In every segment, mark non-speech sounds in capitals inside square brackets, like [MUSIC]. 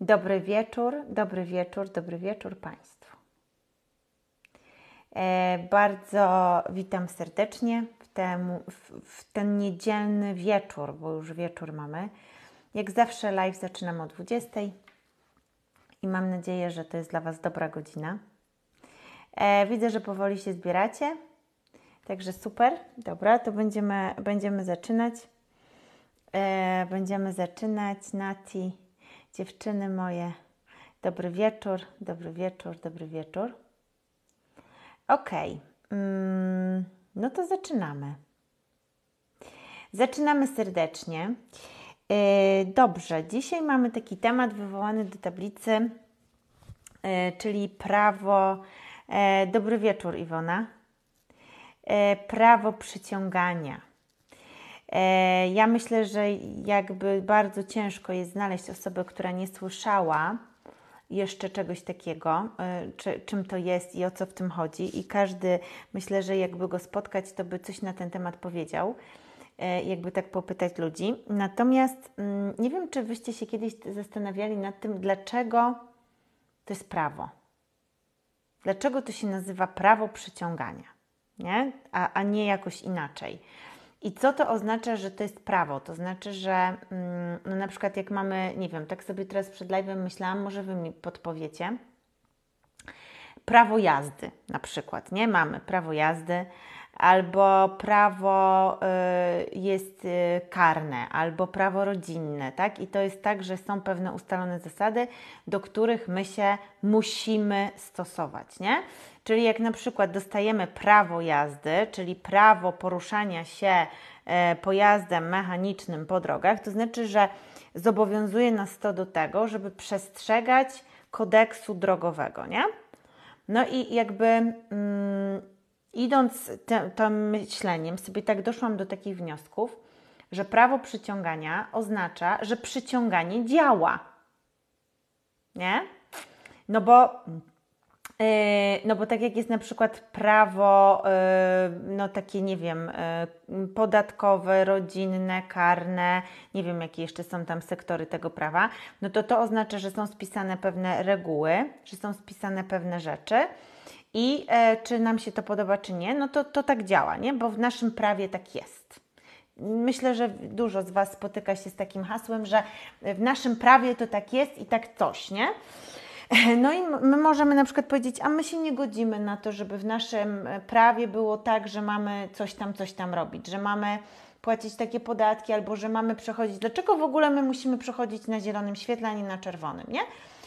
Dobry wieczór, dobry wieczór, dobry wieczór Państwu. E, bardzo witam serdecznie w ten, w ten niedzielny wieczór, bo już wieczór mamy. Jak zawsze live zaczynam o 20 i mam nadzieję, że to jest dla Was dobra godzina. E, widzę, że powoli się zbieracie, także super. Dobra, to będziemy, będziemy zaczynać. E, będziemy zaczynać. Nati. Dziewczyny moje, dobry wieczór, dobry wieczór, dobry wieczór. Ok, mm, no to zaczynamy. Zaczynamy serdecznie. Y, dobrze, dzisiaj mamy taki temat wywołany do tablicy, y, czyli prawo. Y, dobry wieczór, Iwona. Prawo przyciągania. E, ja myślę, że jakby bardzo ciężko jest znaleźć osobę, która nie słyszała jeszcze czegoś takiego, e, czy, czym to jest i o co w tym chodzi. I każdy, myślę, że jakby go spotkać, to by coś na ten temat powiedział, e, jakby tak popytać ludzi. Natomiast mm, nie wiem, czy wyście się kiedyś zastanawiali nad tym, dlaczego to jest prawo. Dlaczego to się nazywa prawo przyciągania, nie? A, a nie jakoś inaczej. I co to oznacza, że to jest prawo? To znaczy, że mm, no na przykład jak mamy, nie wiem, tak sobie teraz przed live'em myślałam, może Wy mi podpowiecie. Prawo jazdy na przykład, nie? Mamy prawo jazdy, albo prawo y, jest y, karne, albo prawo rodzinne, tak? I to jest tak, że są pewne ustalone zasady, do których my się musimy stosować, nie? Czyli jak na przykład dostajemy prawo jazdy, czyli prawo poruszania się e, pojazdem mechanicznym po drogach, to znaczy, że zobowiązuje nas to do tego, żeby przestrzegać kodeksu drogowego, nie? No i jakby mm, idąc tym myśleniem, sobie tak doszłam do takich wniosków, że prawo przyciągania oznacza, że przyciąganie działa. Nie? No bo Yy, no bo tak jak jest na przykład prawo, yy, no takie nie wiem, yy, podatkowe, rodzinne, karne, nie wiem jakie jeszcze są tam sektory tego prawa, no to to oznacza, że są spisane pewne reguły, że są spisane pewne rzeczy. I czy nam się to podoba, czy nie, no to, to tak działa, nie? Bo w naszym prawie tak jest. Myślę, że dużo z Was spotyka się z takim hasłem, że w naszym prawie to tak jest i tak coś, nie? [LAUGHS] No i my możemy na przykład powiedzieć, a my się nie godzimy na to, żeby w naszym e, prawie było tak, że mamy coś tam, coś tam robić, że mamy płacić takie podatki albo że mamy przechodzić. Dlaczego w ogóle my musimy przechodzić na zielonym świetle, a nie na czerwonym, nie?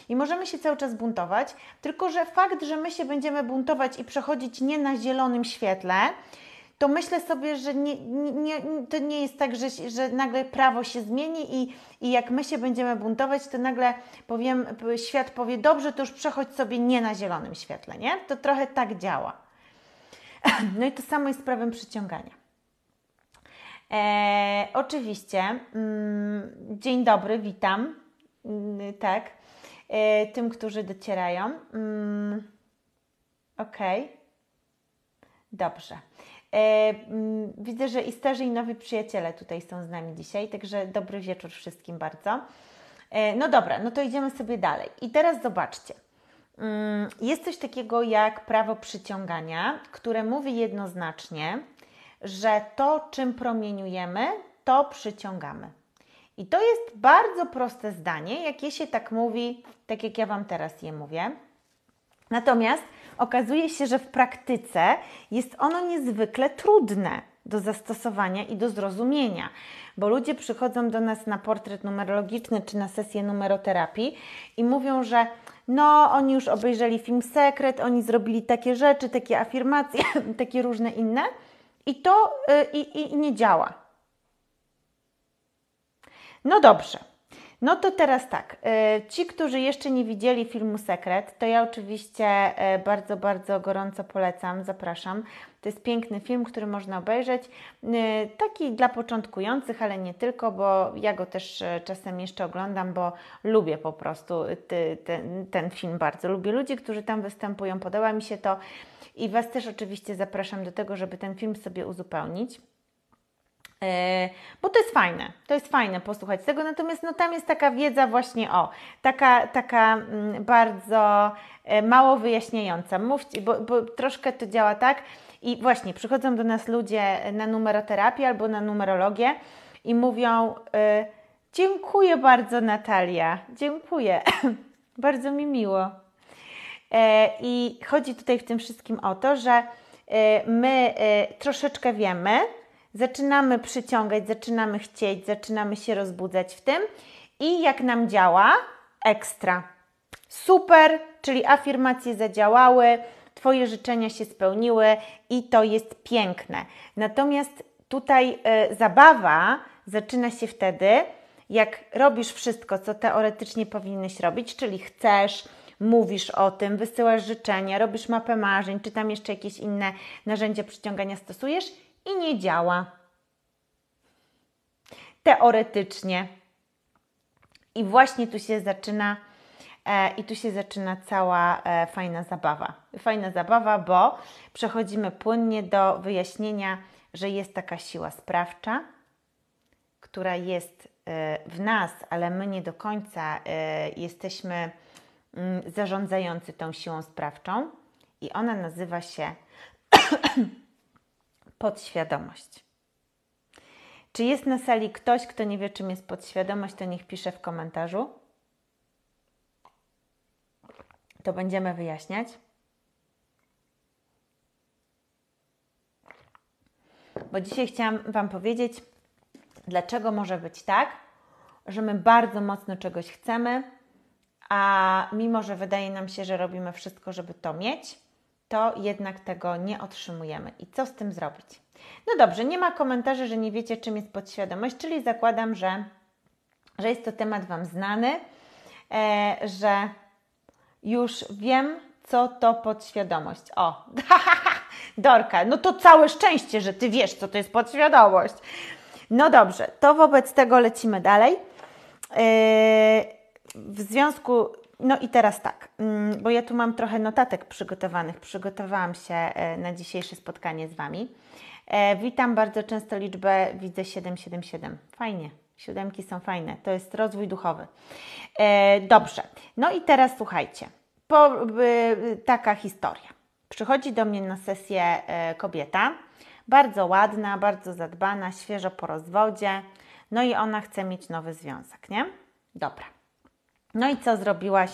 I możemy się cały czas buntować, tylko że fakt, że my się będziemy buntować i przechodzić nie na zielonym świetle, to myślę sobie, że nie, nie, to nie jest tak, że, że nagle prawo się zmieni i, i jak my się będziemy buntować, to nagle powiem, świat powie, dobrze, to już przechodź sobie nie na zielonym świetle, nie? To trochę tak działa. [CLEARS THROAT] No i to samo jest z prawem przyciągania. E, oczywiście, mm, dzień dobry, witam, mm, tak, e, tym, którzy docierają. Mm, ok, dobrze. E, mm, widzę, że i starzy, i nowi przyjaciele tutaj są z nami dzisiaj, także dobry wieczór wszystkim bardzo. E, no dobra, no to idziemy sobie dalej. I teraz zobaczcie. Mm, jest coś takiego jak prawo przyciągania, które mówi jednoznacznie, że to, czym promieniujemy, to przyciągamy. I to jest bardzo proste zdanie, jakie się tak mówi, tak jak ja Wam teraz je mówię. Natomiast okazuje się, że w praktyce jest ono niezwykle trudne do zastosowania i do zrozumienia, bo ludzie przychodzą do nas na portret numerologiczny czy na sesję numeroterapii i mówią, że no, oni już obejrzeli film Sekret, oni zrobili takie rzeczy, takie afirmacje, [LAUGHS] takie różne inne i to i, y, i, i nie działa. No dobrze, no to teraz tak. Y, ci, którzy jeszcze nie widzieli filmu Sekret, to ja oczywiście y, bardzo, bardzo gorąco polecam, zapraszam. To jest piękny film, który można obejrzeć. Y, taki dla początkujących, ale nie tylko, bo ja go też czasem jeszcze oglądam, bo lubię po prostu ten film bardzo. Lubię ludzi, którzy tam występują, podoba mi się to i Was też oczywiście zapraszam do tego, żeby ten film sobie uzupełnić. E, bo to jest fajne, to jest fajne posłuchać tego, natomiast no, tam jest taka wiedza właśnie o, taka, taka mm, bardzo e, mało wyjaśniająca. Mówcie, bo, bo troszkę to działa tak i właśnie przychodzą do nas ludzie na numeroterapię albo na numerologię i mówią e, dziękuję bardzo Natalia, dziękuję, [LAUGHS] bardzo mi miło. I chodzi tutaj w tym wszystkim o to, że my troszeczkę wiemy, zaczynamy przyciągać, zaczynamy chcieć, zaczynamy się rozbudzać w tym i jak nam działa? Ekstra. Super, czyli afirmacje zadziałały, Twoje życzenia się spełniły i to jest piękne. Natomiast tutaj y, zabawa zaczyna się wtedy, jak robisz wszystko, co teoretycznie powinieneś robić, czyli chcesz, mówisz o tym, wysyłasz życzenia, robisz mapę marzeń, czy tam jeszcze jakieś inne narzędzia przyciągania stosujesz i nie działa. Teoretycznie. I właśnie tu się zaczyna e, i tu się zaczyna cała e, fajna zabawa. Fajna zabawa, bo przechodzimy płynnie do wyjaśnienia, że jest taka siła sprawcza, która jest e, w nas, ale my nie do końca jesteśmy mm, zarządzający tą siłą sprawczą i ona nazywa się podświadomość. Czy jest na sali ktoś, kto nie wie, czym jest podświadomość, to niech pisze w komentarzu. To będziemy wyjaśniać. Bo dzisiaj chciałam Wam powiedzieć, dlaczego może być tak, że my bardzo mocno czegoś chcemy, a mimo, że wydaje nam się, że robimy wszystko, żeby to mieć, to jednak tego nie otrzymujemy. I co z tym zrobić? No dobrze, nie ma komentarzy, że nie wiecie, czym jest podświadomość, czyli zakładam, że, że jest to temat Wam znany, e, że już wiem, co to podświadomość. O, [LAUGHS] Dorka, no to całe szczęście, że Ty wiesz, co to jest podświadomość. No dobrze, to wobec tego lecimy dalej. E, w związku no i teraz tak, mm, bo ja tu mam trochę notatek przygotowanych. Przygotowałam się e, na dzisiejsze spotkanie z Wami. E, witam bardzo często liczbę, widzę 777. Fajnie, siódemki są fajne, to jest rozwój duchowy. E, dobrze, no i teraz słuchajcie, po, taka historia. Przychodzi do mnie na sesję kobieta, bardzo ładna, bardzo zadbana, świeżo po rozwodzie, no i ona chce mieć nowy związek, nie? Dobra. No i co zrobiłaś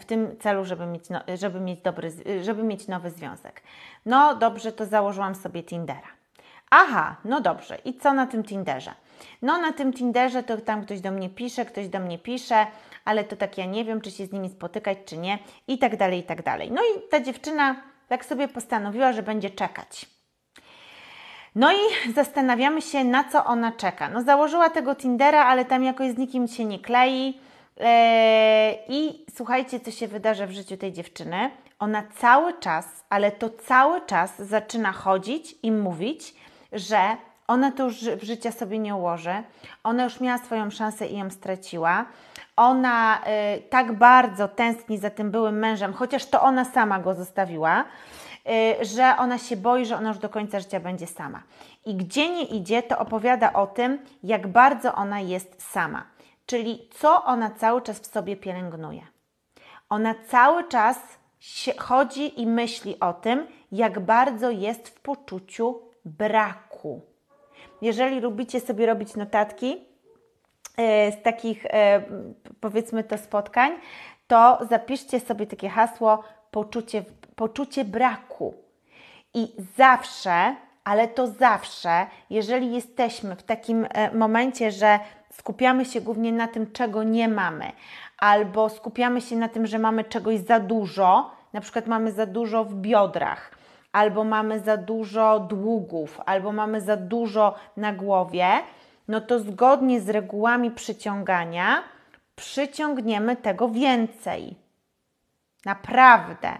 w tym celu, żeby mieć, no, żeby mieć, dobry, żeby mieć nowy związek? No dobrze, to założyłam sobie Tindera. Aha, no dobrze. I co na tym Tinderze? No na tym Tinderze to tam ktoś do mnie pisze, ktoś do mnie pisze, ale to tak ja nie wiem, czy się z nimi spotykać, czy nie i tak dalej, i tak dalej. No i ta dziewczyna tak sobie postanowiła, że będzie czekać. No i zastanawiamy się, na co ona czeka. No założyła tego Tindera, ale tam jakoś z nikim się nie klei E, I słuchajcie, co się wydarza w życiu tej dziewczyny. Ona cały czas, ale to cały czas zaczyna chodzić i mówić, że ona to już w życia sobie nie ułoży, ona już miała swoją szansę i ją straciła. Ona y, tak bardzo tęskni za tym byłym mężem, chociaż to ona sama go zostawiła, y, że ona się boi, że ona już do końca życia będzie sama. I gdzie nie idzie, to opowiada o tym, jak bardzo ona jest sama czyli co ona cały czas w sobie pielęgnuje. Ona cały czas chodzi i myśli o tym, jak bardzo jest w poczuciu braku. Jeżeli lubicie sobie robić notatki e, z takich, e, powiedzmy to, spotkań, to zapiszcie sobie takie hasło poczucie, poczucie braku. I zawsze, ale to zawsze, jeżeli jesteśmy w takim e, momencie, że skupiamy się głównie na tym, czego nie mamy, albo skupiamy się na tym, że mamy czegoś za dużo, na przykład mamy za dużo w biodrach, albo mamy za dużo długów, albo mamy za dużo na głowie, no to zgodnie z regułami przyciągania przyciągniemy tego więcej. Naprawdę.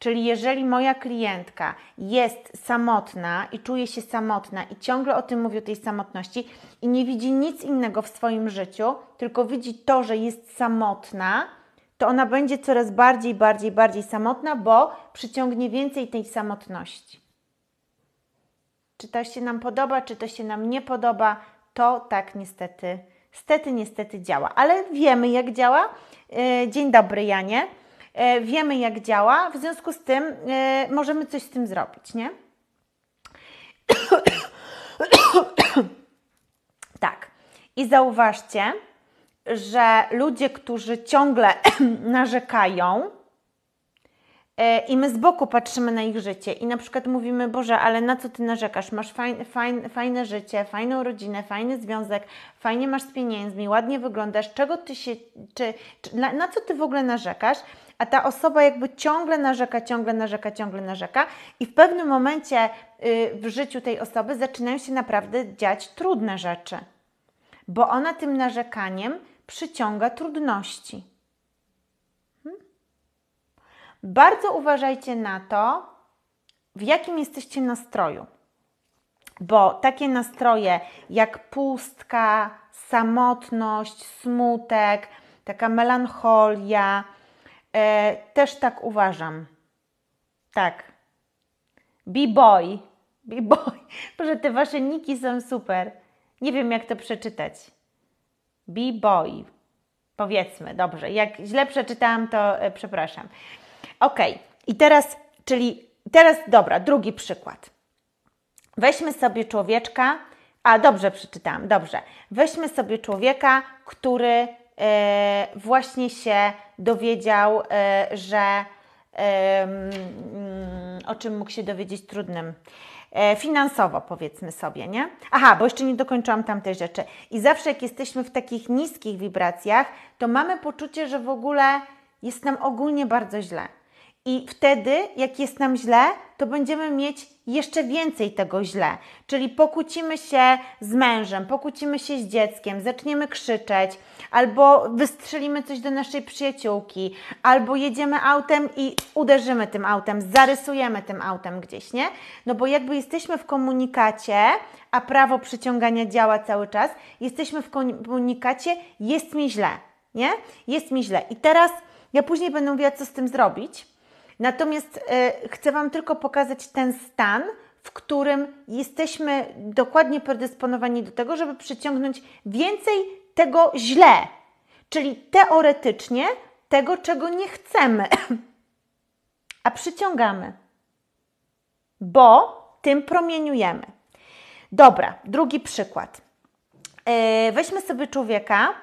Czyli jeżeli moja klientka jest samotna i czuje się samotna i ciągle o tym mówi o tej samotności i nie widzi nic innego w swoim życiu, tylko widzi to, że jest samotna, to ona będzie coraz bardziej, bardziej, bardziej samotna, bo przyciągnie więcej tej samotności. Czy to się nam podoba, czy to się nam nie podoba, to tak niestety, Niestety, niestety działa. Ale wiemy, jak działa. E, dzień dobry, Janie. E, wiemy jak działa, w związku z tym e, możemy coś z tym zrobić, nie? [COUGHS] tak. I zauważcie, że ludzie, którzy ciągle [COUGHS] narzekają, e, i my z boku patrzymy na ich życie i na przykład mówimy, Boże, ale na co Ty narzekasz? Masz fajne życie, fajną rodzinę, fajny związek, fajnie masz z pieniędzmi, ładnie wyglądasz, czego Ty się, czy, czy na, na, co Ty w ogóle narzekasz? a ta osoba jakby ciągle narzeka, ciągle narzeka, ciągle narzeka i w pewnym momencie y, w życiu tej osoby zaczynają się naprawdę dziać trudne rzeczy, bo ona tym narzekaniem przyciąga trudności. Hmm? Bardzo uważajcie na to, w jakim jesteście nastroju bo takie nastroje jak pustka, samotność, smutek, taka melancholia, E, też tak uważam. Tak. B-boy. B-boy. Proszę, [LAUGHS] te wasze niki są super. Nie wiem, jak to przeczytać. B-boy. Powiedzmy, dobrze. Jak źle przeczytałam, to e, przepraszam. Ok, i teraz, czyli teraz, dobra, drugi przykład. Weźmy sobie człowieczka, a dobrze przeczytałam, dobrze. Weźmy sobie człowieka, który e, właśnie się dowiedział, e, że mm, o czym mógł się dowiedzieć trudnym. E, finansowo powiedzmy sobie, nie? Aha, bo jeszcze nie dokończyłam tamtej rzeczy. I zawsze jak jesteśmy w takich niskich wibracjach, to mamy poczucie, że w ogóle jest nam ogólnie bardzo źle i wtedy, jak jest nam źle, to będziemy mieć jeszcze więcej tego źle. Czyli pokłócimy się z mężem, pokłócimy się z dzieckiem, zaczniemy krzyczeć, albo wystrzelimy coś do naszej przyjaciółki, albo jedziemy autem i uderzymy tym autem, zarysujemy tym autem gdzieś, nie? No bo jakby jesteśmy w komunikacie, a prawo przyciągania działa cały czas, jesteśmy w komunikacie, jest mi źle, nie? Jest mi źle. I teraz ja później będę mówiła, co z tym zrobić Natomiast e, chcę Wam tylko pokazać ten stan, w którym jesteśmy dokładnie predysponowani do tego, żeby przyciągnąć więcej tego źle, czyli teoretycznie tego, czego nie chcemy, [CLEARS THROAT] a przyciągamy, bo tym promieniujemy. Dobra, drugi przykład. E, weźmy sobie człowieka,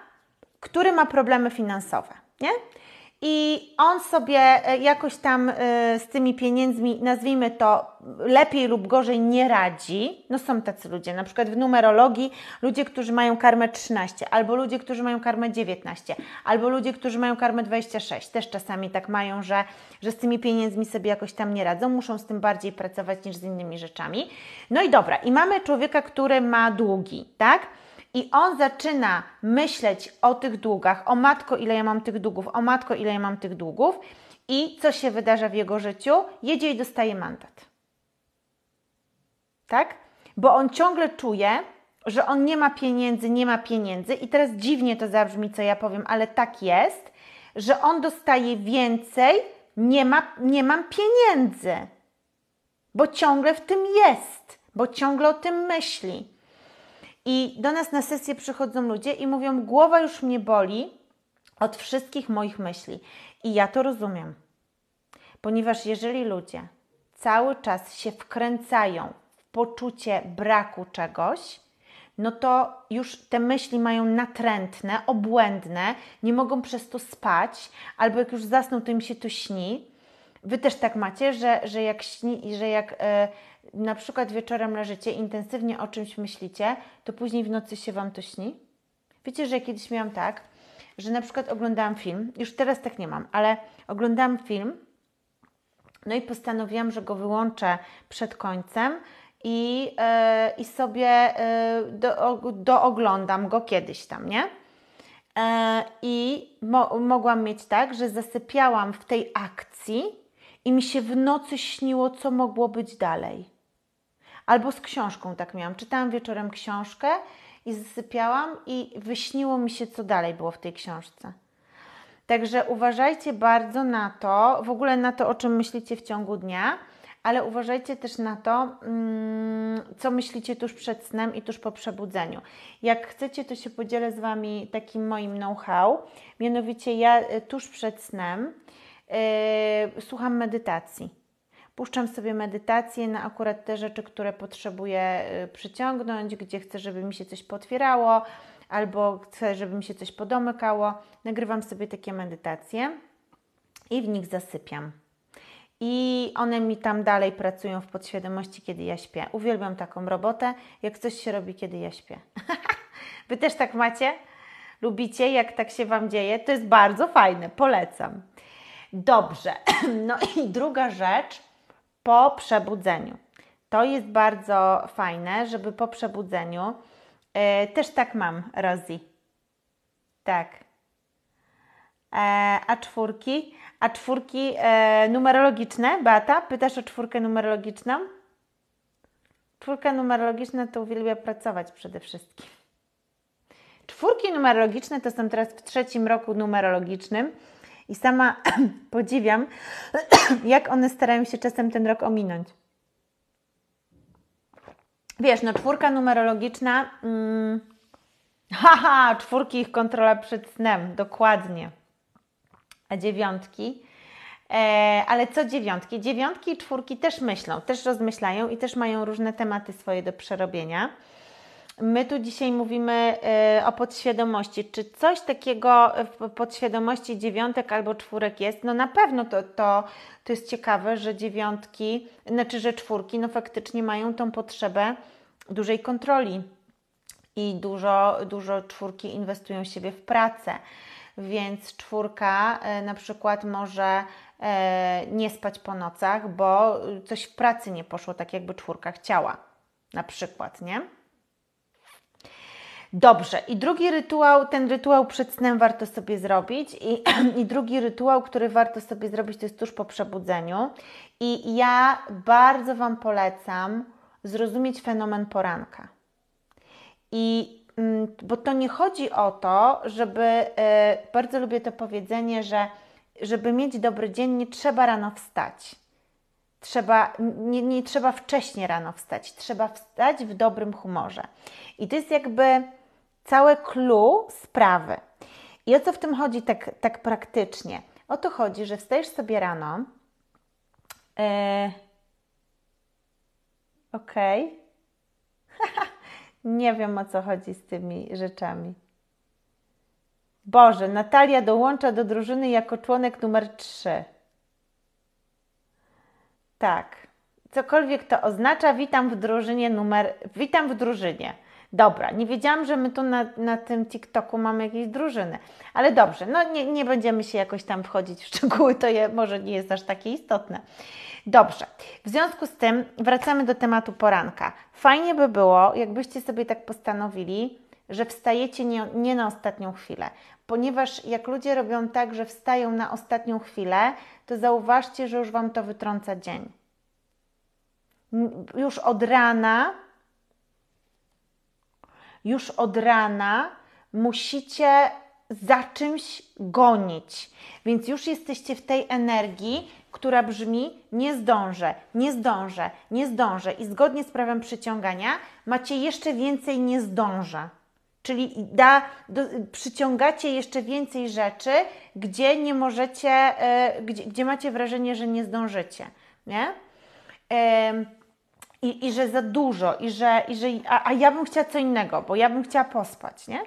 który ma problemy finansowe, nie? I on sobie e, jakoś tam e, z tymi pieniędzmi, nazwijmy to, lepiej lub gorzej nie radzi. No są tacy ludzie, na przykład w numerologii ludzie, którzy mają karmę 13, albo ludzie, którzy mają karmę 19, albo ludzie, którzy mają karmę 26. Też czasami tak mają, że, że z tymi pieniędzmi sobie jakoś tam nie radzą, muszą z tym bardziej pracować niż z innymi rzeczami. No i dobra, i mamy człowieka, który ma długi, tak? i on zaczyna myśleć o tych długach, o matko, ile ja mam tych długów, o matko, ile ja mam tych długów, i co się wydarza w jego życiu? Jedzie i dostaje mandat. Tak? Bo on ciągle czuje, że on nie ma pieniędzy, nie ma pieniędzy, i teraz dziwnie to zabrzmi, co ja powiem, ale tak jest, że on dostaje więcej, nie, ma, nie mam pieniędzy, bo ciągle w tym jest, bo ciągle o tym myśli. I do nas na sesję przychodzą ludzie i mówią: Głowa już mnie boli od wszystkich moich myśli. I ja to rozumiem, ponieważ jeżeli ludzie cały czas się wkręcają w poczucie braku czegoś, no to już te myśli mają natrętne, obłędne, nie mogą przez to spać, albo jak już zasną, to im się to śni. Wy też tak macie, że, że jak, śni, że jak e, na przykład wieczorem leżycie, intensywnie o czymś myślicie, to później w nocy się Wam to śni? Wiecie, że ja kiedyś miałam tak, że na przykład oglądałam film, już teraz tak nie mam, ale oglądałam film, no i postanowiłam, że go wyłączę przed końcem i, yy, i sobie yy, do, dooglądam go kiedyś tam, nie? E, I mo mogłam mieć tak, że zasypiałam w tej akcji i mi się w nocy śniło, co mogło być dalej. Albo z książką tak miałam. Czytałam wieczorem książkę i zasypiałam i wyśniło mi się, co dalej było w tej książce. Także uważajcie bardzo na to, w ogóle na to, o czym myślicie w ciągu dnia, ale uważajcie też na to, mm, co myślicie tuż przed snem i tuż po przebudzeniu. Jak chcecie, to się podzielę z Wami takim moim know-how. Mianowicie ja y, tuż przed snem yy, słucham medytacji Puszczam sobie medytację na akurat te rzeczy, które potrzebuję y, przyciągnąć, gdzie chcę, żeby mi się coś potwierało, albo chcę, żeby mi się coś podomykało. Nagrywam sobie takie medytacje i w nich zasypiam. I one mi tam dalej pracują w podświadomości, kiedy ja śpię. Uwielbiam taką robotę, jak coś się robi, kiedy ja śpię. [LAUGHS] Wy też tak macie? Lubicie, jak tak się Wam dzieje? To jest bardzo fajne, polecam. Dobrze. [CLEARS THROAT] No i druga rzecz, po przebudzeniu. To jest bardzo fajne, żeby po przebudzeniu. Yy, też tak mam, Rosie. Tak. E, a czwórki? A czwórki e, numerologiczne, Beata? Pytasz o czwórkę numerologiczną? Czwórka numerologiczna to uwielbia pracować przede wszystkim. Czwórki numerologiczne to są teraz w trzecim roku numerologicznym i sama [CLEARS THROAT] podziwiam, [CLEARS THROAT] jak one starają się czasem ten rok ominąć. Wiesz, no czwórka numerologiczna. Hmm, [LAUGHS] haha, czwórki ich kontrola przed snem, dokładnie. A dziewiątki. E, ale co dziewiątki? Dziewiątki i czwórki też myślą, też rozmyślają i też mają różne tematy swoje do przerobienia. My tu dzisiaj mówimy e, o podświadomości. Czy coś takiego w podświadomości dziewiątek albo czwórek jest? No na pewno to, to, to jest ciekawe, że dziewiątki, znaczy że czwórki, no faktycznie mają tą potrzebę dużej kontroli i dużo, dużo czwórki inwestują siebie w pracę. Więc czwórka e, na przykład może e, nie spać po nocach, bo coś w pracy nie poszło tak, jakby czwórka chciała. Na przykład, nie? Dobrze, i drugi rytuał, ten rytuał przed snem warto sobie zrobić, i, [CLEARS THROAT] i drugi rytuał, który warto sobie zrobić, to jest tuż po przebudzeniu. I ja bardzo Wam polecam zrozumieć fenomen poranka. I mm, bo to nie chodzi o to, żeby y, bardzo lubię to powiedzenie, że żeby mieć dobry dzień, nie trzeba rano wstać trzeba, nie, nie trzeba wcześnie rano wstać, trzeba wstać w dobrym humorze. I to jest jakby całe clue sprawy. I o co w tym chodzi tak, tak praktycznie? O to chodzi, że wstajesz sobie rano. Yy, Okej. Okay. [LAUGHS] nie wiem o co chodzi z tymi rzeczami. Boże, Natalia dołącza do drużyny jako członek numer 3. Tak. Cokolwiek to oznacza, witam w drużynie numer. Witam w drużynie. Dobra, nie wiedziałam, że my tu na, na tym TikToku mamy jakieś drużyny, ale dobrze, no nie, nie będziemy się jakoś tam wchodzić w szczegóły, to je, może nie jest aż takie istotne. Dobrze, w związku z tym wracamy do tematu poranka. Fajnie by było, jakbyście sobie tak postanowili, że wstajecie nie, nie na ostatnią chwilę, ponieważ jak ludzie robią tak, że wstają na ostatnią chwilę, to zauważcie, że już Wam to wytrąca dzień. Już od rana, już od rana musicie za czymś gonić. Więc już jesteście w tej energii, która brzmi: nie zdążę, nie zdążę, nie zdążę. I zgodnie z prawem przyciągania macie jeszcze więcej nie zdążę. Czyli da, do, przyciągacie jeszcze więcej rzeczy, gdzie nie możecie, y, gdzie, gdzie macie wrażenie, że nie zdążycie, nie? I, i, że za dużo, i że, i że a, a, ja bym chciała co innego, bo ja bym chciała pospać, nie?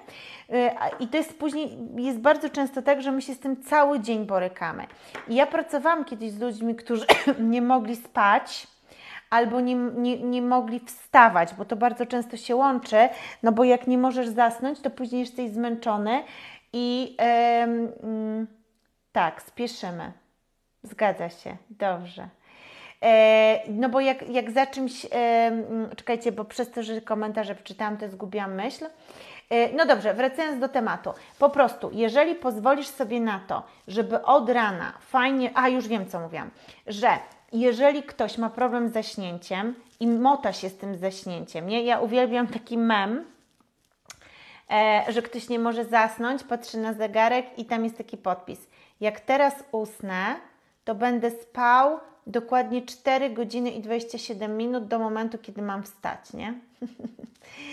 E, I to jest później, jest bardzo często tak, że my się z tym cały dzień borykamy. I ja pracowałam kiedyś z ludźmi, którzy [COUGHS] nie mogli spać, albo nie, nie, nie mogli wstawać, bo to bardzo często się łączy, no bo jak nie możesz zasnąć, to później jesteś zmęczony i mm, tak, spieszymy. Zgadza się, dobrze. E, no bo jak, jak za czymś, czekajcie, bo przez to, że komentarze przeczytałam, to zgubiłam myśl. E, no dobrze, wracając do tematu. Po prostu, jeżeli pozwolisz sobie na to, żeby od rana fajnie, a już wiem co mówiłam, że jeżeli ktoś ma problem z zaśnięciem i mota się z tym zaśnięciem, nie? ja uwielbiam taki mem, e, że ktoś nie może zasnąć, patrzy na zegarek i tam jest taki podpis. Jak teraz usnę, to będę spał dokładnie 4 godziny i 27 minut do momentu, kiedy mam wstać, nie?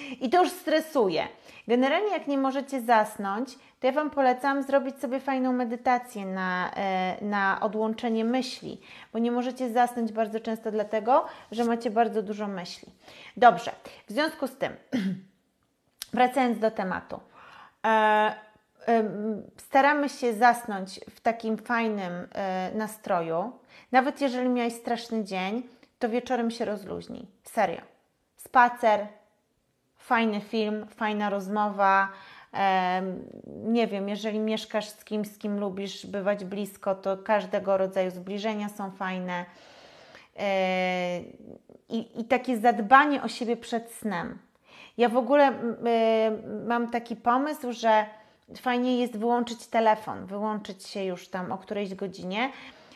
[LAUGHS] I to już stresuje. Generalnie, jak nie możecie zasnąć, to ja Wam polecam zrobić sobie fajną medytację na, e, na odłączenie myśli, bo nie możecie zasnąć bardzo często dlatego, że macie bardzo dużo myśli. Dobrze, w związku z tym, [CLEARS THROAT] wracając do tematu. E, staramy się zasnąć w takim fajnym e, nastroju, nawet jeżeli miałeś straszny dzień, to wieczorem się rozluźnij. Serio. Spacer, fajny film, fajna rozmowa. Nie wiem, jeżeli mieszkasz z kimś, z kim lubisz bywać blisko, to każdego rodzaju zbliżenia są fajne. I, i takie zadbanie o siebie przed snem. Ja w ogóle mam taki pomysł, że fajnie jest wyłączyć telefon, wyłączyć się już tam o którejś godzinie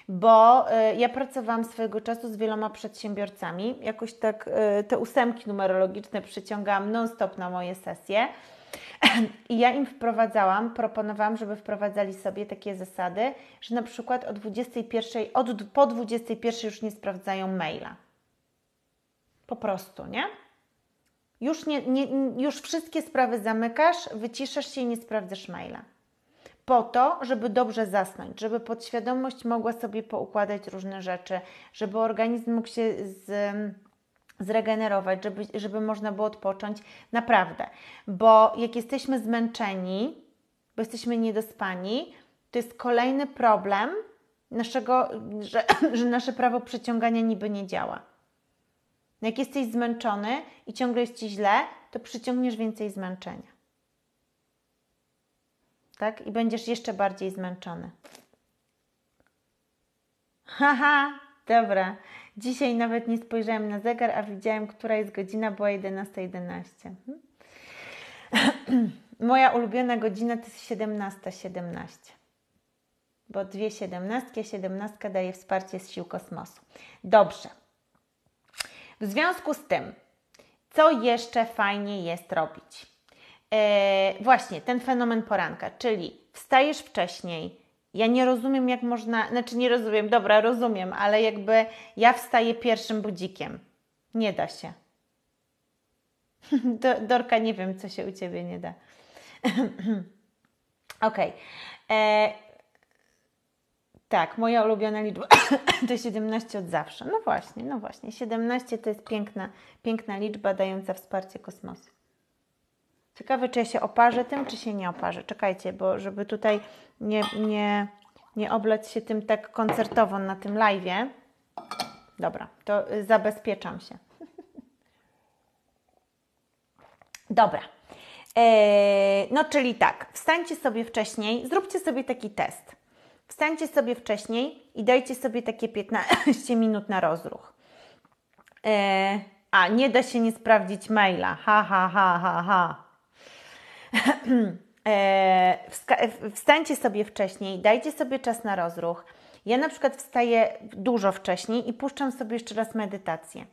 bo y, ja pracowałam swojego czasu z wieloma przedsiębiorcami. Jakoś tak y, te ósemki numerologiczne przyciągałam non-stop na moje sesje. [CLEARS THROAT] I ja im wprowadzałam, proponowałam, żeby wprowadzali sobie takie zasady, że na przykład od 21, od, po 21 już nie sprawdzają maila. Po prostu, nie? Już, nie, nie, już wszystkie sprawy zamykasz, wyciszasz się i nie sprawdzasz maila po to, żeby dobrze zasnąć, żeby podświadomość mogła sobie poukładać różne rzeczy, żeby organizm mógł się z, mm, zregenerować, żeby, żeby można było odpocząć. Naprawdę, bo jak jesteśmy zmęczeni, bo jesteśmy niedospani, to jest kolejny problem naszego, że, [CLEARS THROAT] że nasze prawo przyciągania niby nie działa. Jak jesteś zmęczony i ciągle jest ci źle, to przyciągniesz więcej zmęczenia tak? I będziesz jeszcze bardziej zmęczony. Haha, dobra. Dzisiaj nawet nie spojrzałem na zegar, a widziałem, która jest godzina, była 11.11. Hmm? [CLEARS THROAT] Moja ulubiona godzina to jest 17.17. 17. Bo dwie siedemnastki, a siedemnastka daje wsparcie z sił kosmosu. Dobrze. W związku z tym, co jeszcze fajnie jest robić? e, właśnie ten fenomen poranka, czyli wstajesz wcześniej. Ja nie rozumiem, jak można, znaczy nie rozumiem, dobra, rozumiem, ale jakby ja wstaję pierwszym budzikiem. Nie da się. [LAUGHS] Do, Dorka, nie wiem, co się u ciebie nie da. [CLEARS THROAT] Okej. Okay. E, tak, moja ulubiona liczba [CLEARS THROAT] to 17 od zawsze. No właśnie, no właśnie. 17 to jest piękna, piękna liczba dająca wsparcie kosmosu. Ciekawe, czy ja się oparzę tym, czy się nie oparzę. Czekajcie, bo żeby tutaj nie, nie, nie oblać się tym tak koncertowo na tym live'ie. Dobra, to y, zabezpieczam się. [LAUGHS] Dobra. E, no, czyli tak, wstańcie sobie wcześniej, zróbcie sobie taki test. Wstańcie sobie wcześniej i dajcie sobie takie 15 [LAUGHS] minut na rozruch. E, a, nie da się nie sprawdzić maila. Ha, ha, ha, ha, ha. [CLEARS THROAT] E, wstańcie sobie wcześniej, dajcie sobie czas na rozruch. Ja na przykład wstaję dużo wcześniej i puszczam sobie jeszcze raz medytację.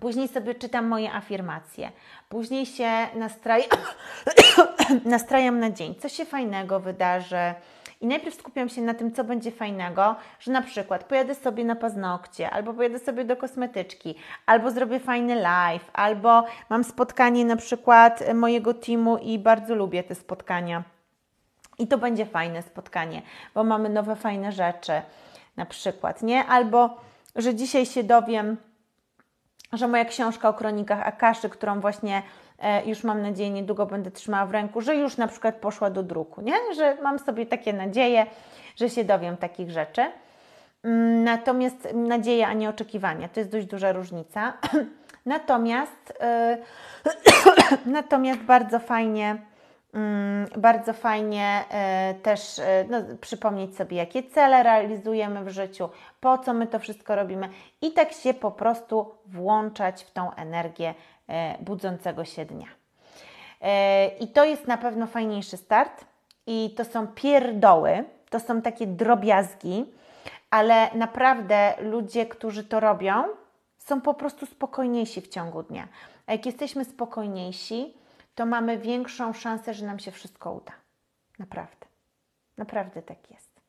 Później sobie czytam moje afirmacje. Później się nastraj... [COUGHS] nastrajam na dzień, co się fajnego wydarzy, i najpierw skupiam się na tym, co będzie fajnego, że na przykład pojadę sobie na paznokcie, albo pojadę sobie do kosmetyczki, albo zrobię fajny live, albo mam spotkanie na przykład e, mojego teamu i bardzo lubię te spotkania. I to będzie fajne spotkanie, bo mamy nowe fajne rzeczy, na przykład, nie? Albo że dzisiaj się dowiem, że moja książka o kronikach Akaszy, którą właśnie E, już mam nadzieję niedługo będę trzymała w ręku, że już na przykład poszła do druku, nie? Że mam sobie takie nadzieje, że się dowiem takich rzeczy. Mm, natomiast nadzieja, a nie oczekiwania, to jest dość duża różnica. [CLEARS THROAT] natomiast, y, [CLEARS THROAT] natomiast bardzo fajnie, mm, bardzo fajnie y, też y, no, przypomnieć sobie, jakie cele realizujemy w życiu, po co my to wszystko robimy i tak się po prostu włączać w tą energię E, budzącego się dnia. E, I to jest na pewno fajniejszy start. I to są pierdoły, to są takie drobiazgi, ale naprawdę ludzie, którzy to robią, są po prostu spokojniejsi w ciągu dnia. A jak jesteśmy spokojniejsi, to mamy większą szansę, że nam się wszystko uda. Naprawdę. Naprawdę tak jest.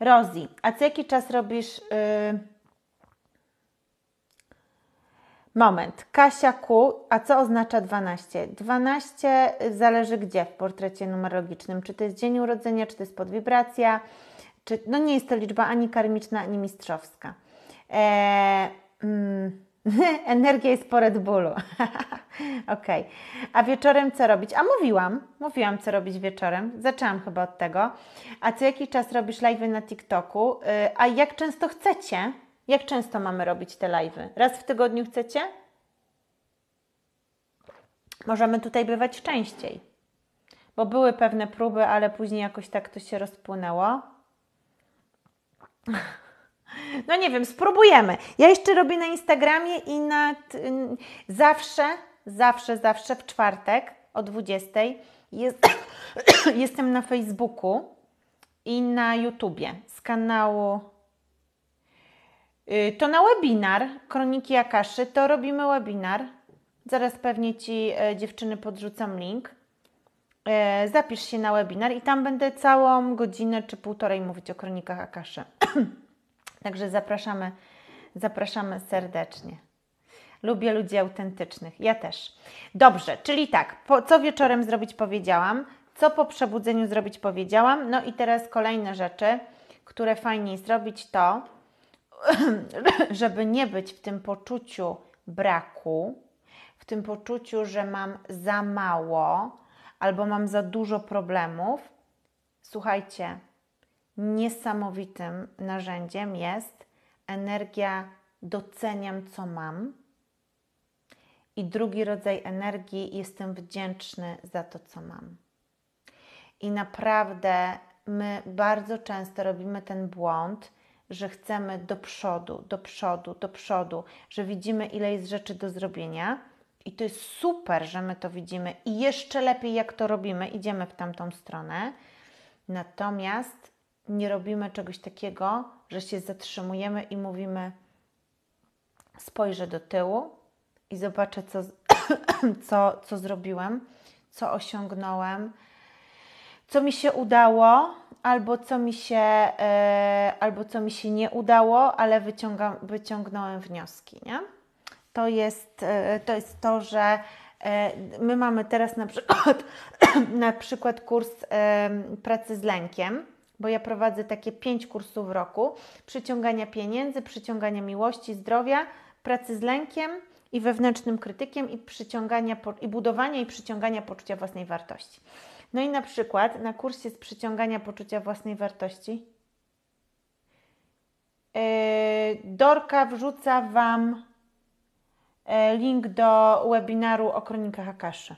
Rozi, a co jaki czas robisz. Yy Moment, Kasia Q, a co oznacza 12? 12 zależy gdzie w portrecie numerologicznym, czy to jest dzień urodzenia, czy to jest podwibracja, czy, no nie jest to liczba ani karmiczna, ani mistrzowska. Eee, mm, [LAUGHS] energia jest po Red Bullu. [LAUGHS] ok. A wieczorem co robić? A mówiłam, mówiłam co robić wieczorem. Zaczęłam chyba od tego. A co jakiś czas robisz live na TikToku? Yy, a jak często chcecie? Jak często mamy robić te live'y? Raz w tygodniu chcecie? Możemy tutaj bywać częściej, bo były pewne próby, ale później jakoś tak to się rozpłynęło. [LAUGHS] No nie wiem, spróbujemy. Ja jeszcze robię na Instagramie i na zawsze, zawsze, zawsze w czwartek o 20 jest, [COUGHS] jestem na Facebooku i na YouTubie z kanału Y, to na webinar Kroniki Akaszy, to robimy webinar. Zaraz pewnie Ci e, dziewczyny podrzucam link. E, zapisz się na webinar i tam będę całą godzinę czy półtorej mówić o Kronikach Akaszy. [CLEARS THROAT] Także zapraszamy, zapraszamy serdecznie. Lubię ludzi autentycznych. Ja też. Dobrze, czyli tak, po, co wieczorem zrobić powiedziałam, co po przebudzeniu zrobić powiedziałam. No i teraz kolejne rzeczy, które fajniej zrobić to [CLEARS THROAT] żeby nie być w tym poczuciu braku, w tym poczuciu, że mam za mało albo mam za dużo problemów, słuchajcie, niesamowitym narzędziem jest energia doceniam, co mam. I drugi rodzaj energii jestem wdzięczny za to, co mam. I naprawdę my bardzo często robimy ten błąd, że chcemy do przodu, do przodu, do przodu, że widzimy, ile jest rzeczy do zrobienia. I to jest super, że my to widzimy i jeszcze lepiej, jak to robimy, idziemy w tamtą stronę. Natomiast nie robimy czegoś takiego, że się zatrzymujemy i mówimy: Spojrzę do tyłu i zobaczę, co, [COUGHS] co, co zrobiłem, co osiągnąłem, co mi się udało, albo co mi się, yy, albo co mi się nie udało, ale wyciągam, wyciągnąłem wnioski. Nie? To, jest, yy, to jest to, że yy, my mamy teraz na przykład, [COUGHS] na przykład kurs pracy z lękiem, bo ja prowadzę takie pięć kursów w roku: przyciągania pieniędzy, przyciągania miłości, zdrowia, pracy z lękiem i wewnętrznym krytykiem i, przyciągania, i budowania i przyciągania poczucia własnej wartości. No i na przykład na kursie z przyciągania poczucia własnej wartości e, Dorka wrzuca Wam e, link do webinaru o kronikach Akaszy.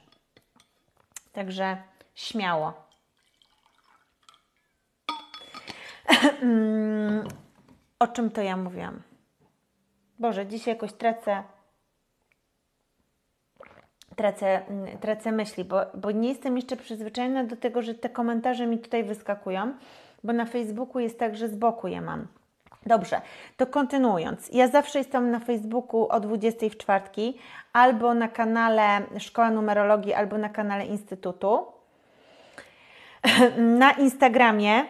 Także śmiało. [CLEARS THROAT] Mm, o czym to ja mówiłam? Boże, dzisiaj jakoś tracę tracę, mm, tracę myśli, bo, bo nie jestem jeszcze przyzwyczajona do tego, że te komentarze mi tutaj wyskakują, bo na Facebooku jest tak, że z boku je mam. Dobrze, to kontynuując. Ja zawsze jestem na Facebooku o 20 w czwartki, albo na kanale Szkoła Numerologii, albo na kanale Instytutu. [LAUGHS] Na Instagramie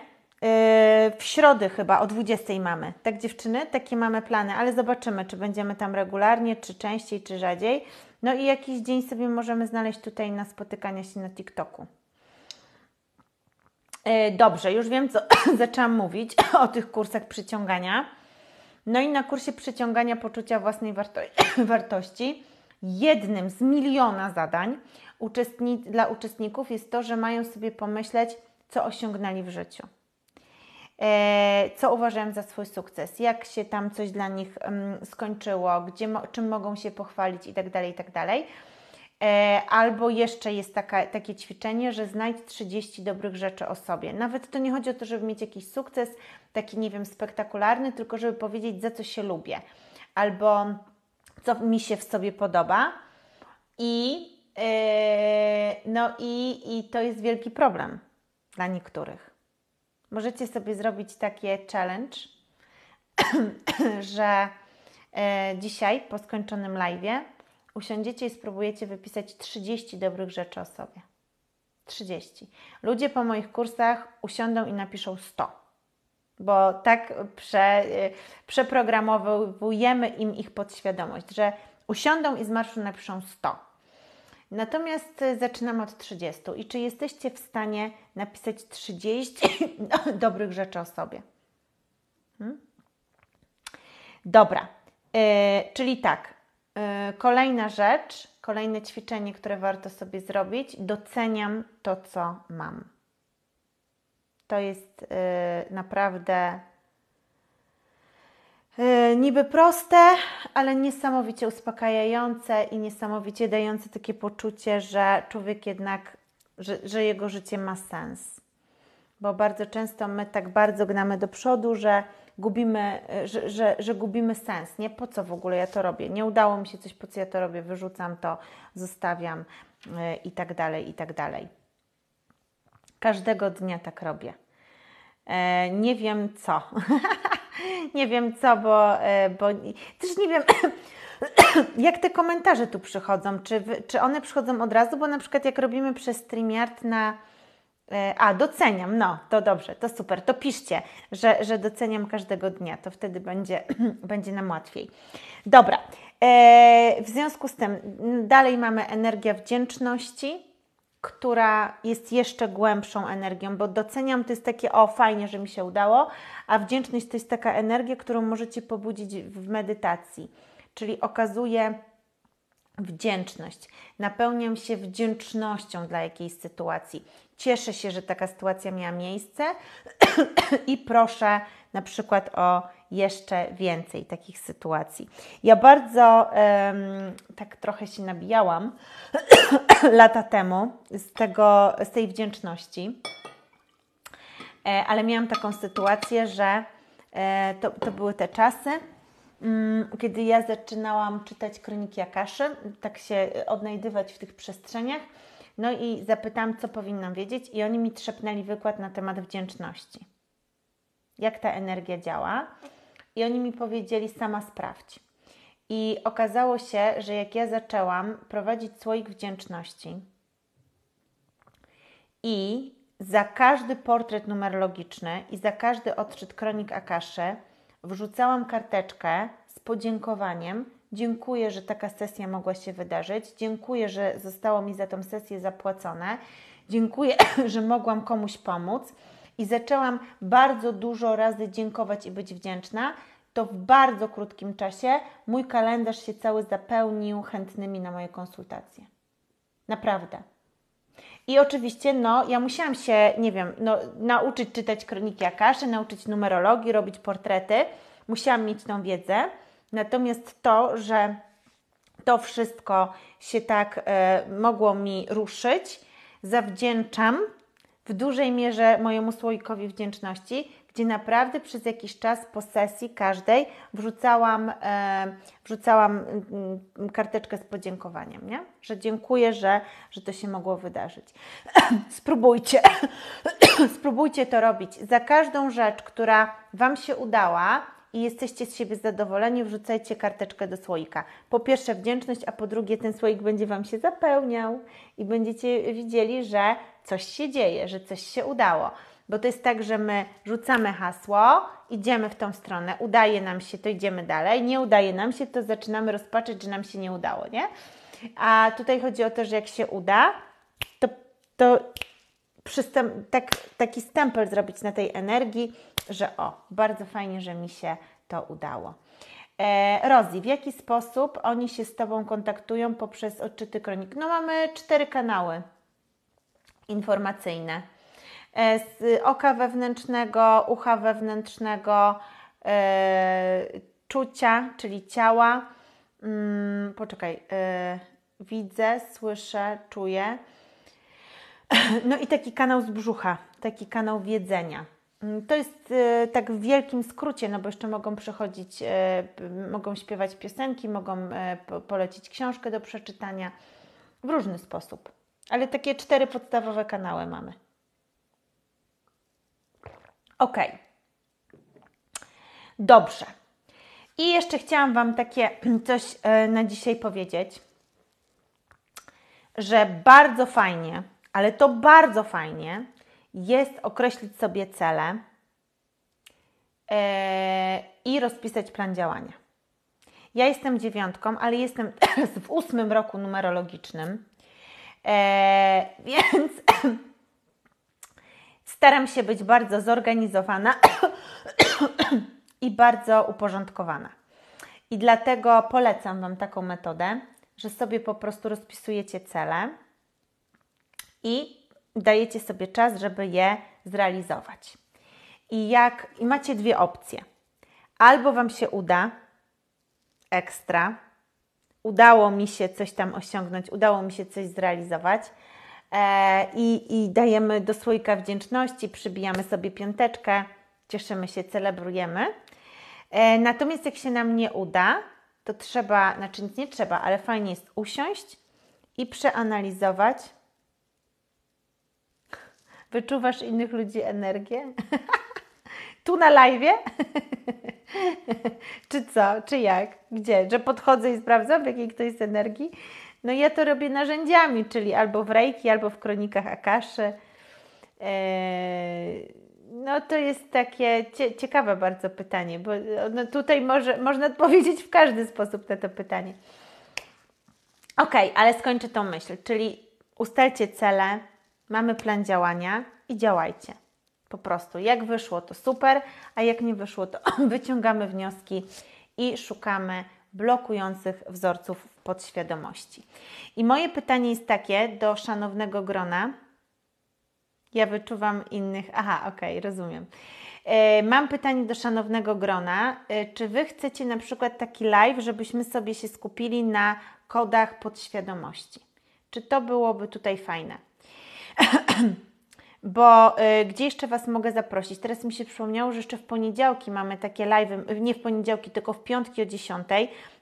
Yy, w środę chyba o 20 mamy. Tak dziewczyny, takie mamy plany, ale zobaczymy, czy będziemy tam regularnie, czy częściej, czy rzadziej. No i jakiś dzień sobie możemy znaleźć tutaj na spotykania się na TikToku. Yy, dobrze, już wiem, co [CLEARS THROAT] zaczęłam mówić [CLEARS THROAT] o tych kursach przyciągania. No i na kursie przyciągania poczucia własnej warto [CLEARS THROAT] wartości, jednym z miliona zadań uczestni dla uczestników jest to, że mają sobie pomyśleć, co osiągnęli w życiu. E, co uważają za swój sukces, jak się tam coś dla nich skończyło, gdzie, czym mogą się pochwalić itd. Tak itd. Tak e, albo jeszcze jest taka, takie ćwiczenie, że znajdź 30 dobrych rzeczy o sobie. Nawet to nie chodzi o to, żeby mieć jakiś sukces, taki nie wiem, spektakularny, tylko żeby powiedzieć, za co się lubię, albo co mi się w sobie podoba. I, yy, no i, i to jest wielki problem dla niektórych. Możecie sobie zrobić takie challenge, [CLEARS THROAT] że e, dzisiaj po skończonym live usiądziecie i spróbujecie wypisać 30 dobrych rzeczy o sobie. 30. Ludzie po moich kursach usiądą i napiszą 100, bo tak prze, e, przeprogramowujemy im ich podświadomość, że usiądą i z marszu napiszą 100. Natomiast e, zaczynam od 30. I czy jesteście w stanie napisać 30 [COUGHS] no, dobrych rzeczy o sobie? Hmm? Dobra, yy, czyli tak. Yy, kolejna rzecz, kolejne ćwiczenie, które warto sobie zrobić. Doceniam to, co mam. To jest yy, naprawdę E, niby proste, ale niesamowicie uspokajające i niesamowicie dające takie poczucie, że człowiek jednak, że, że, jego życie ma sens. Bo bardzo często my tak bardzo gnamy do przodu, że gubimy, e, że, że, że gubimy sens. Nie po co w ogóle ja to robię? Nie udało mi się coś, po co ja to robię? Wyrzucam to, zostawiam e, i tak dalej, i tak dalej. Każdego dnia tak robię. nie wiem co. [LAUGHS] nie wiem co, bo, e, bo też nie wiem, [COUGHS] jak te komentarze tu przychodzą. Czy, czy one przychodzą od razu? Bo na przykład jak robimy przez StreamYard na. E, a, doceniam, no to dobrze, to super, to piszcie, że, że doceniam każdego dnia, to wtedy będzie, [COUGHS] będzie nam łatwiej. Dobra, e, w związku z tym dalej mamy energia wdzięczności, która jest jeszcze głębszą energią, bo doceniam to jest takie, o fajnie, że mi się udało, a wdzięczność to jest taka energia, którą możecie pobudzić w medytacji, czyli okazuje wdzięczność. Napełniam się wdzięcznością dla jakiejś sytuacji. Cieszę się, że taka sytuacja miała miejsce [CLEARS THROAT] i proszę na przykład o jeszcze więcej takich sytuacji. Ja bardzo um, tak trochę się nabijałam [CLEARS THROAT] lata temu z, tego, z tej wdzięczności, e, ale miałam taką sytuację, że e, to, to były te czasy, mm, kiedy ja zaczynałam czytać kroniki Akaszy, tak się odnajdywać w tych przestrzeniach. No i zapytałam, co powinnam wiedzieć, i oni mi trzepnęli wykład na temat wdzięczności jak ta energia działa. I oni mi powiedzieli, sama sprawdź. I okazało się, że jak ja zaczęłam prowadzić słoik wdzięczności i za każdy portret numerologiczny i za każdy odczyt kronik Akaszy wrzucałam karteczkę z podziękowaniem. Dziękuję, że taka sesja mogła się wydarzyć. Dziękuję, że zostało mi za tą sesję zapłacone. Dziękuję, [CLEARS THROAT] że mogłam komuś pomóc i zaczęłam bardzo dużo razy dziękować i być wdzięczna, to w bardzo krótkim czasie mój kalendarz się cały zapełnił chętnymi na moje konsultacje. Naprawdę. I oczywiście, no, ja musiałam się, nie wiem, no, nauczyć czytać kroniki Akaszy, nauczyć numerologii, robić portrety. Musiałam mieć tą wiedzę. Natomiast to, że to wszystko się tak e, mogło mi ruszyć, zawdzięczam w dużej mierze mojemu słoikowi wdzięczności, gdzie naprawdę przez jakiś czas po sesji każdej wrzucałam, e, wrzucałam mm, karteczkę z podziękowaniem, nie? że dziękuję, że, że to się mogło wydarzyć. [CLEARS THROAT] spróbujcie, [CLEARS THROAT] spróbujcie to robić. Za każdą rzecz, która Wam się udała, i jesteście z siebie zadowoleni, wrzucajcie karteczkę do słoika. Po pierwsze wdzięczność, a po drugie ten słoik będzie Wam się zapełniał i będziecie widzieli, że coś się dzieje, że coś się udało. Bo to jest tak, że my rzucamy hasło, idziemy w tą stronę, udaje nam się, to idziemy dalej, nie udaje nam się, to zaczynamy rozpaczać, że nam się nie udało, nie? A tutaj chodzi o to, że jak się uda, to, to przystęp, tak, taki stempel zrobić na tej energii, że o, bardzo fajnie, że mi się to udało. E, Rozi, w jaki sposób oni się z Tobą kontaktują poprzez odczyty kronik? No mamy cztery kanały informacyjne. E, z oka wewnętrznego, ucha wewnętrznego, e, czucia, czyli ciała. Mm, poczekaj, e, widzę, słyszę, czuję. [CLEARS THROAT] No i taki kanał z brzucha, taki kanał wiedzenia. Mm, to jest e, tak w wielkim skrócie, no bo jeszcze mogą przychodzić, e, mogą śpiewać piosenki, mogą e, polecić książkę do przeczytania w różny sposób. Ale takie cztery podstawowe kanały mamy. Ok. Dobrze. I jeszcze chciałam Wam takie [CLEARS THROAT] coś na dzisiaj powiedzieć, że bardzo fajnie, ale to bardzo fajnie, jest określić sobie cele e, i rozpisać plan działania. Ja jestem dziewiątką, ale jestem [CLEARS THROAT] w ósmym roku numerologicznym, e, więc [CLEARS THROAT] staram się być bardzo zorganizowana [CLEARS THROAT] i bardzo uporządkowana. I dlatego polecam Wam taką metodę, że sobie po prostu rozpisujecie cele i dajecie sobie czas, żeby je zrealizować. I jak i macie dwie opcje. Albo wam się uda ekstra, udało mi się coś tam osiągnąć, udało mi się coś zrealizować. E, i, I dajemy do słoika wdzięczności, przybijamy sobie piąteczkę, cieszymy się, celebrujemy. E, natomiast jak się nam nie uda, to trzeba, znaczy nie trzeba, ale fajnie jest usiąść i przeanalizować, Wyczuwasz innych ludzi energię? [LAUGHS] tu na live? [LAUGHS] czy co? Czy jak? Gdzie? Że podchodzę i sprawdzam, w jakiej ktoś jest energii? No ja to robię narzędziami, czyli albo w Reiki, albo w kronikach Akaszy. E, no to jest takie ciekawe bardzo pytanie, bo no tutaj może, można odpowiedzieć w każdy sposób na to pytanie. Ok, ale skończę tą myśl, czyli ustalcie cele, Mamy plan działania i działajcie. Po prostu jak wyszło, to super, a jak nie wyszło, to [CLEARS THROAT] wyciągamy wnioski i szukamy blokujących wzorców w podświadomości. I moje pytanie jest takie do szanownego grona. Ja wyczuwam innych. Aha, okej, okay, rozumiem. E, mam pytanie do szanownego grona. E, czy Wy chcecie na przykład taki live, żebyśmy sobie się skupili na kodach podświadomości? Czy to byłoby tutaj fajne? [CLEARS THROAT] Bo y, gdzie jeszcze Was mogę zaprosić? Teraz mi się przypomniało, że jeszcze w poniedziałki mamy takie live, nie w poniedziałki, tylko w piątki o 10.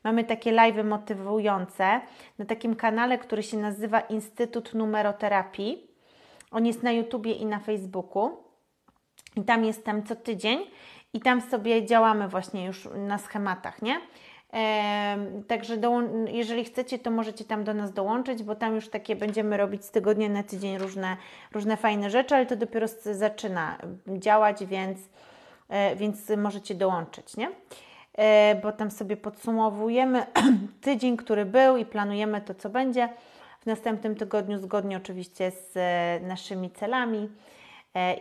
Mamy takie live motywujące na takim kanale, który się nazywa Instytut Numeroterapii. On jest na YouTubie i na Facebooku. I tam jestem co tydzień i tam sobie działamy właśnie już na schematach, nie? Także jeżeli chcecie, to możecie tam do nas dołączyć, bo tam już takie będziemy robić z tygodnia na tydzień różne, różne fajne rzeczy, ale to dopiero zaczyna działać, więc, e, więc możecie dołączyć, nie? E, bo tam sobie podsumowujemy [CLEARS THROAT] tydzień, który był i planujemy to, co będzie w następnym tygodniu, zgodnie oczywiście z e, naszymi celami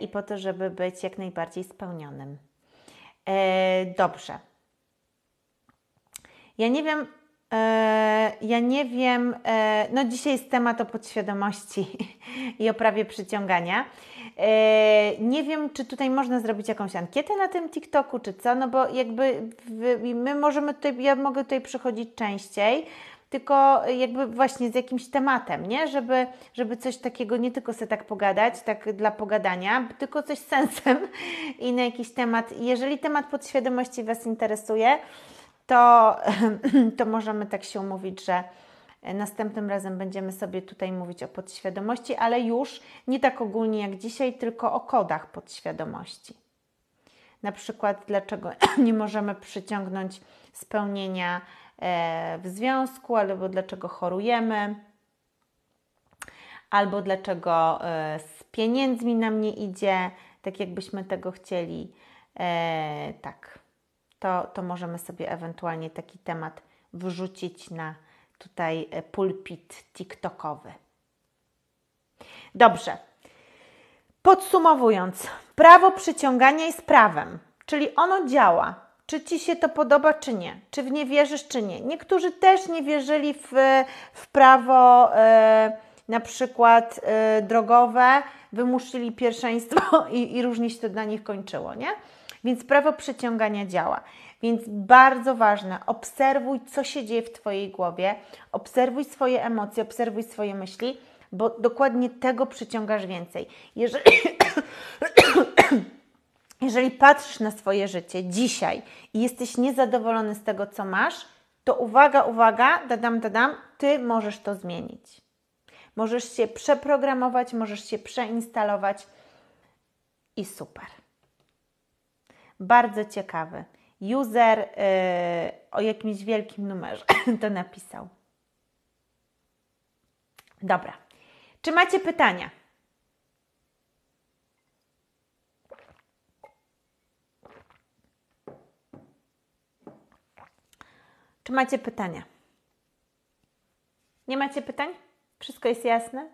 i po to, żeby być jak najbardziej spełnionym. Dobrze. Ja nie wiem, e, ja nie wiem, e, no dzisiaj jest temat o podświadomości [LAUGHS] i o prawie przyciągania. E, nie wiem, czy tutaj można zrobić jakąś ankietę na tym TikToku, czy co, no bo jakby my możemy tutaj, ja mogę tutaj przychodzić częściej, tylko jakby właśnie z jakimś tematem, nie? Żeby, żeby coś takiego nie tylko sobie tak pogadać, tak dla pogadania, tylko coś z sensem [LAUGHS] i na jakiś temat. Jeżeli temat podświadomości Was interesuje, to, [CLEARS THROAT] to możemy tak się umówić, że następnym razem będziemy sobie tutaj mówić o podświadomości, ale już nie tak ogólnie jak dzisiaj, tylko o kodach podświadomości. Na przykład, dlaczego [CLEARS THROAT] nie możemy przyciągnąć spełnienia e, w związku, albo dlaczego chorujemy, albo dlaczego e, z pieniędzmi nam nie idzie tak, jakbyśmy tego chcieli. E, tak to, to możemy sobie ewentualnie taki temat wrzucić na tutaj e, pulpit TikTokowy. Dobrze. Podsumowując, prawo przyciągania jest prawem, czyli ono działa. Czy ci się to podoba, czy nie? Czy w nie wierzysz, czy nie? Niektórzy też nie wierzyli w, w prawo e, na przykład e, drogowe, wymuszyli pierwszeństwo [LAUGHS] i, i różnie się to dla nich kończyło, nie? Więc prawo przyciągania działa. Więc bardzo ważne, obserwuj, co się dzieje w Twojej głowie, obserwuj swoje emocje, obserwuj swoje myśli, bo dokładnie tego przyciągasz więcej. Jeżeli, [COUGHS] jeżeli patrzysz na swoje życie dzisiaj i jesteś niezadowolony z tego, co masz, to uwaga, uwaga, dadam, dadam, ty możesz to zmienić. Możesz się przeprogramować, możesz się przeinstalować i super. Bardzo ciekawy. User yy, o jakimś wielkim numerze [CLEARS THROAT] to napisał. Dobra. Czy macie pytania? Czy macie pytania? Nie macie pytań? Wszystko jest jasne?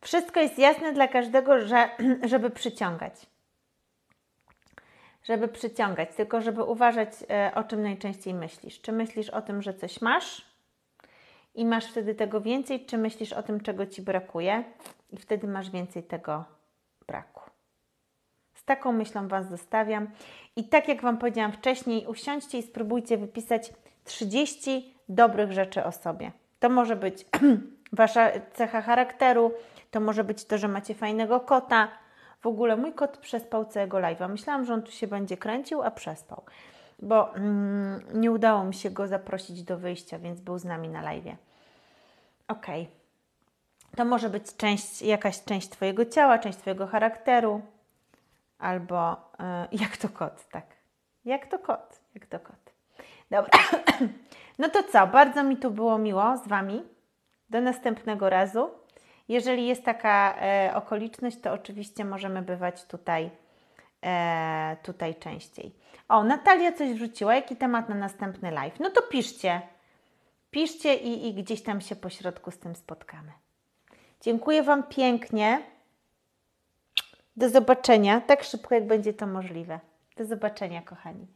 Wszystko jest jasne dla każdego, że, [CLEARS THROAT] żeby przyciągać żeby przyciągać, tylko żeby uważać, e, o czym najczęściej myślisz. Czy myślisz o tym, że coś masz i masz wtedy tego więcej, czy myślisz o tym, czego ci brakuje i wtedy masz więcej tego braku. Z taką myślą Was zostawiam. I tak jak Wam powiedziałam wcześniej, usiądźcie i spróbujcie wypisać 30 dobrych rzeczy o sobie. To może być [CLEARS THROAT] Wasza cecha charakteru, to może być to, że macie fajnego kota, w ogóle mój kot przespał całego live'a. Myślałam, że on tu się będzie kręcił, a przespał, bo mm, nie udało mi się go zaprosić do wyjścia, więc był z nami na live'ie. Okej. Okay. To może być część, jakaś część Twojego ciała, część Twojego charakteru, albo y, jak to kot, tak. Jak to kot, jak to kot. Dobra. [CLEARS THROAT] No to co, bardzo mi tu było miło z Wami. Do następnego razu. Jeżeli jest taka e, okoliczność, to oczywiście możemy bywać tutaj, e, tutaj częściej. O, Natalia coś wrzuciła. Jaki temat na następny live? No to piszcie. Piszcie i, i gdzieś tam się pośrodku z tym spotkamy. Dziękuję Wam pięknie. Do zobaczenia tak szybko, jak będzie to możliwe. Do zobaczenia, kochani.